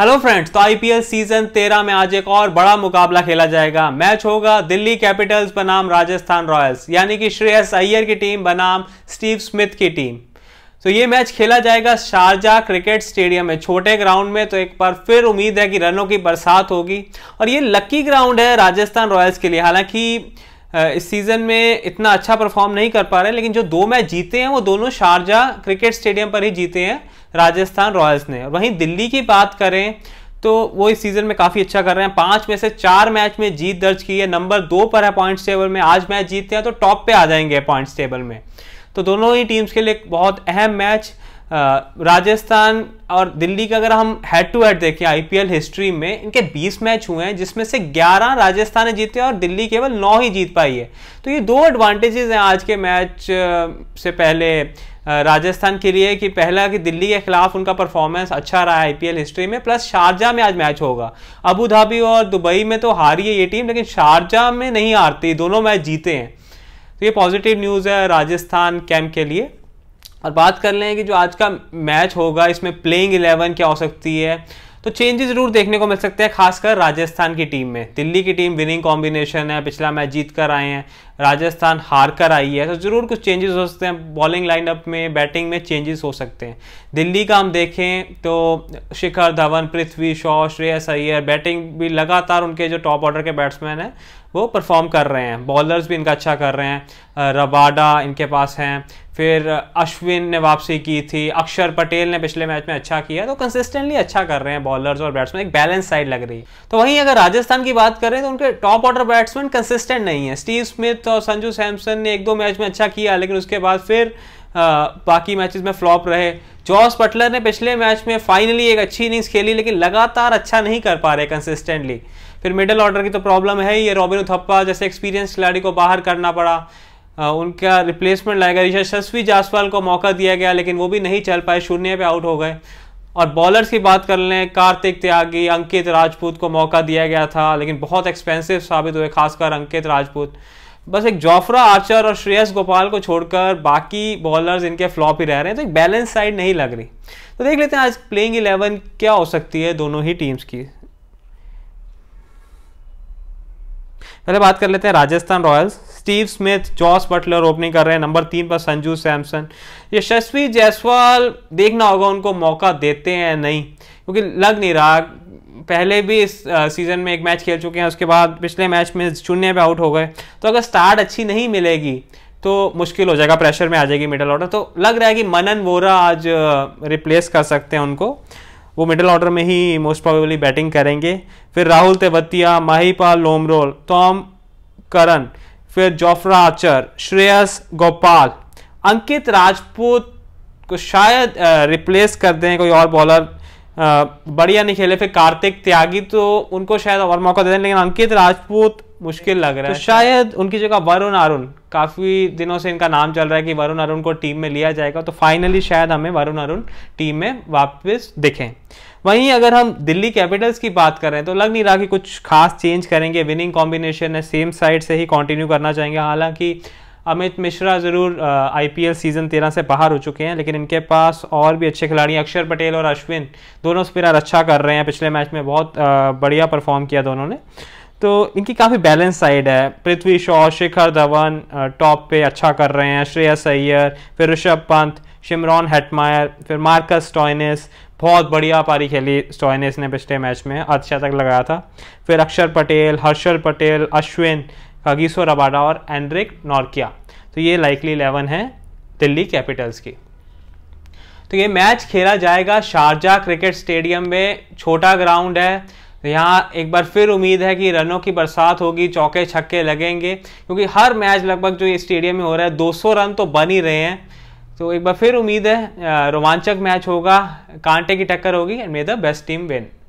hello friends तो IPL season 13 में आज एक और बड़ा मुकाबला खेला जाएगा मैच होगा दिल्ली कैपिटल्स बनाम राजस्थान रॉयल्स यानी कि श्रेयस अय्यर की टीम बनाम स्टीव स्मिथ की टीम तो ये मैच खेला जाएगा शारजा क्रिकेट स्टेडियम में छोटे ग्राउंड में तो एक बार फिर उम्मीद है कि रनों की बरसात होगी और ये लक्की ग्राउंड है राजस्थान रॉयल्स के लिए हालांकि इस सीजन में इतना अच्छा परफॉर्म नहीं कर पा रहे लेकिन जो दो मैच जीते हैं वो दोनों शारजा क्रिकेट स्टेडियम पर ही जीते हैं राजस्थान रॉयल्स ने और वहीं दिल्ली की बात करें तो वो इस सीजन में काफ़ी अच्छा कर रहे हैं पांच में से चार मैच में जीत दर्ज की है नंबर दो पर है पॉइंट्स टेबल में आज मैच जीतते हैं तो टॉप पे आ जाएंगे पॉइंट्स टेबल में तो दोनों ही टीम्स के लिए बहुत अहम मैच राजस्थान और दिल्ली का अगर हम हेड टू हेड देखें आईपीएल हिस्ट्री में इनके 20 मैच हुए हैं जिसमें से 11 राजस्थान ने जीते और दिल्ली केवल 9 ही जीत पाई है तो ये दो एडवांटेजेस हैं आज के मैच से पहले राजस्थान के लिए कि पहला कि दिल्ली के खिलाफ उनका परफॉर्मेंस अच्छा रहा है आईपीएल हिस्ट्री में प्लस शारजा में आज मैच होगा अबू धाबी और दुबई में तो हारी है ये टीम लेकिन शारजा में नहीं हारती दोनों मैच जीते हैं तो ये पॉजिटिव न्यूज़ है राजस्थान कैम्प के लिए और बात कर लें कि जो आज का मैच होगा इसमें प्लेइंग इलेवन क्या हो सकती है तो चेंजेस जरूर देखने को मिल सकते हैं खासकर राजस्थान की टीम में दिल्ली की टीम विनिंग कॉम्बिनेशन है पिछला मैच जीत कर आए हैं राजस्थान हार कर आई है तो ज़रूर कुछ चेंजेस हो सकते हैं बॉलिंग लाइनअप में बैटिंग में चेंजेस हो सकते हैं दिल्ली का हम देखें तो शिखर धवन पृथ्वी शॉ श्रेयस अय्यर बैटिंग भी लगातार उनके जो टॉप ऑर्डर के बैट्समैन हैं वो परफॉर्म कर रहे हैं बॉलर्स भी इनका अच्छा कर रहे हैं रबाडा इनके पास हैं फिर अश्विन ने वापसी की थी अक्षर पटेल ने पिछले मैच में अच्छा किया तो कंसिस्टेंटली अच्छा कर रहे हैं बॉलर्स और बैट्समैन एक बैलेंस साइड लग रही है तो वहीं अगर राजस्थान की बात करें तो उनके टॉप ऑर्डर बैट्समैन कंसिस्टेंट नहीं है स्टीव स्मिथ और संजू सैमसन ने एक दो मैच में अच्छा किया लेकिन उसके बाद फिर आ, बाकी मैचेस में फ्लॉप रहे जॉस बटलर ने पिछले मैच में फाइनली एक अच्छी इनिंग्स खेली लेकिन लगातार अच्छा नहीं कर पा रहे कंसिस्टेंटली फिर मिडिल ऑर्डर की तो प्रॉब्लम है ये रॉबिन उथप्पा जैसे एक्सपीरियंस खिलाड़ी को बाहर करना पड़ा उनका रिप्लेसमेंट लाएगा यशस्वी जायसवाल को मौका दिया गया लेकिन वो भी नहीं चल पाए शून्य पे आउट हो गए और बॉलर्स की बात कर लें कार्तिक त्यागी अंकित राजपूत को मौका दिया गया था लेकिन बहुत एक्सपेंसिव साबित हुए खासकर अंकित राजपूत बस एक जोफ्रा आर्चर और श्रेयस गोपाल को छोड़कर बाकी बॉलर्स इनके फ्लॉप ही रह रहे हैं तो एक बैलेंस साइड नहीं लग रही तो देख लेते हैं आज प्लेइंग इलेवन क्या हो सकती है दोनों ही टीम्स की पहले बात कर लेते हैं Rajasthan Royals Steve Smith Jos Buttler opening कर रहे हैं नंबर तीन पर संजू सैमसन यशस्वी जायसवाल देखना होगा उनको मौका देते हैं नहीं क्योंकि लग नहीं रहा पहले भी इस सीज़न में एक मैच खेल चुके हैं उसके बाद पिछले मैच में शून्य पे आउट हो गए तो अगर स्टार्ट अच्छी नहीं मिलेगी तो मुश्किल हो जाएगा प्रेशर में आ जाएगी मिडल ऑर्डर तो लग रहा है कि मनन वोरा आज रिप्लेस कर सकते हैं उनको वो मिडिल ऑर्डर में ही मोस्ट प्रॉबेबली बैटिंग करेंगे फिर राहुल तेवतिया माहीपाल लोमरोल टॉम करण फिर जोफ्रा आचर श्रेयस गोपाल अंकित राजपूत को शायद रिप्लेस कर दें कोई और बॉलर बढ़िया नहीं खेले फिर कार्तिक त्यागी तो उनको शायद और मौका दे दें लेकिन अंकित राजपूत मुश्किल लग रहा तो है तो शायद उनकी जगह वरुण अरुण काफ़ी दिनों से इनका नाम चल रहा है कि वरुण अरुण को टीम में लिया जाएगा तो फाइनली शायद हमें वरुण अरुण टीम में वापस दिखें वहीं अगर हम दिल्ली कैपिटल्स की बात करें तो लग नहीं रहा कि कुछ खास चेंज करेंगे विनिंग कॉम्बिनेशन है सेम साइड से ही कंटिन्यू करना चाहेंगे हालांकि अमित मिश्रा ज़रूर आईपीएल सीज़न तेरह से बाहर हो चुके हैं लेकिन इनके पास और भी अच्छे खिलाड़ी अक्षर पटेल और अश्विन दोनों स्पिनर अच्छा कर रहे हैं पिछले मैच में बहुत बढ़िया परफॉर्म किया दोनों ने तो इनकी काफ़ी बैलेंस साइड है पृथ्वी शॉ शिखर धवन टॉप पे अच्छा कर रहे हैं श्रेयस अय्यर फिर ऋषभ पंत शिमरॉन हेटमायर फिर मार्कस स्टॉइनिस बहुत बढ़िया पारी खेली स्टॉइनिस ने पिछले मैच में अच्छा तक लगाया था फिर अक्षर पटेल हर्षल पटेल अश्विन खगीश्वर अबाडा और एंड्रिक नॉर्किया तो ये लाइकली इलेवन है दिल्ली कैपिटल्स की तो ये मैच खेला जाएगा शारजा क्रिकेट स्टेडियम में छोटा ग्राउंड है तो यहाँ एक बार फिर उम्मीद है कि रनों की बरसात होगी चौके छक्के लगेंगे क्योंकि हर मैच लगभग जो स्टेडियम में हो रहा है 200 रन तो बन ही रहे हैं तो एक बार फिर उम्मीद है रोमांचक मैच होगा कांटे की टक्कर होगी and may the best team win